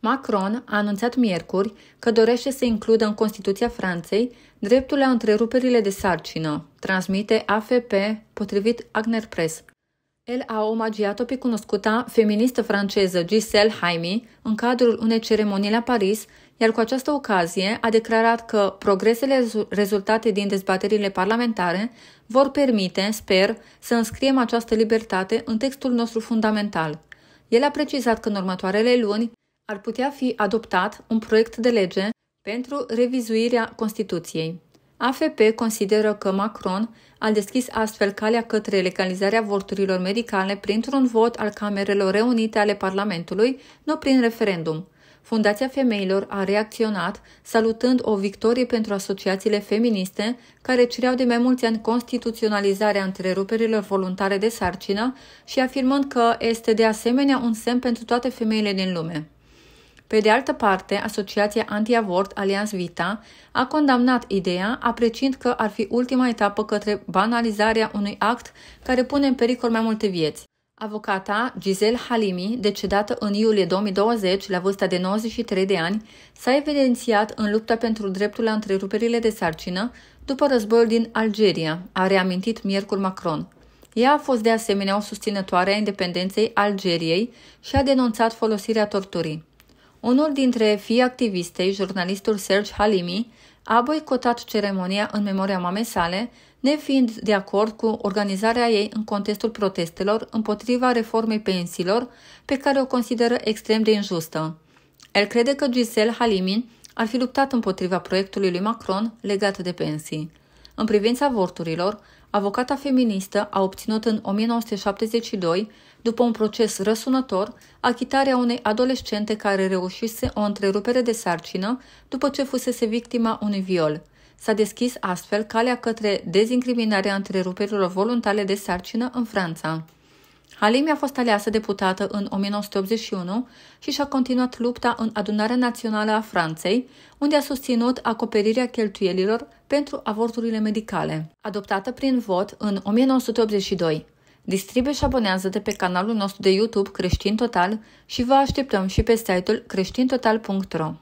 Macron a anunțat miercuri că dorește să includă în Constituția Franței dreptul la întreruperile de sarcină, transmite AFP potrivit Agner Press. El a omagiat-o pe cunoscuta feministă franceză Giselle Haimi în cadrul unei ceremonii la Paris, iar cu această ocazie a declarat că progresele rezultate din dezbaterile parlamentare vor permite, sper, să înscriem această libertate în textul nostru fundamental. El a precizat că în următoarele luni ar putea fi adoptat un proiect de lege pentru revizuirea Constituției. AFP consideră că Macron a deschis astfel calea către legalizarea avorturilor medicale printr-un vot al Camerelor Reunite ale Parlamentului, nu prin referendum. Fundația Femeilor a reacționat, salutând o victorie pentru asociațiile feministe care cereau de mai mulți ani constituționalizarea întreruperilor voluntare de sarcină și afirmând că este de asemenea un semn pentru toate femeile din lume. Pe de altă parte, Asociația Antiavort Allianz Vita a condamnat ideea, apreciind că ar fi ultima etapă către banalizarea unui act care pune în pericol mai multe vieți. Avocata Giselle Halimi, decedată în iulie 2020 la vârsta de 93 de ani, s-a evidențiat în lupta pentru dreptul la întreruperile de sarcină după războiul din Algeria, a reamintit miercuri Macron. Ea a fost de asemenea o susținătoare a independenței Algeriei și a denunțat folosirea torturii. Unul dintre fii activistei, jurnalistul Serge Halimi, a boicotat ceremonia în memoria mamei sale, nefiind de acord cu organizarea ei în contextul protestelor împotriva reformei pensiilor, pe care o consideră extrem de injustă. El crede că Giselle Halimi ar fi luptat împotriva proiectului lui Macron legat de pensii. În privința avorturilor, avocata feministă a obținut în 1972, după un proces răsunător, achitarea unei adolescente care reușise o întrerupere de sarcină după ce fusese victima unui viol. S-a deschis astfel calea către dezincriminarea întreruperilor voluntare de sarcină în Franța. Halimi a fost aleasă deputată în 1981 și și-a continuat lupta în Adunarea Națională a Franței, unde a susținut acoperirea cheltuielilor pentru avorturile medicale. Adoptată prin vot în 1982, distribuie și abonează de pe canalul nostru de YouTube Creștin Total și vă așteptăm și pe site-ul creștintotal.ro.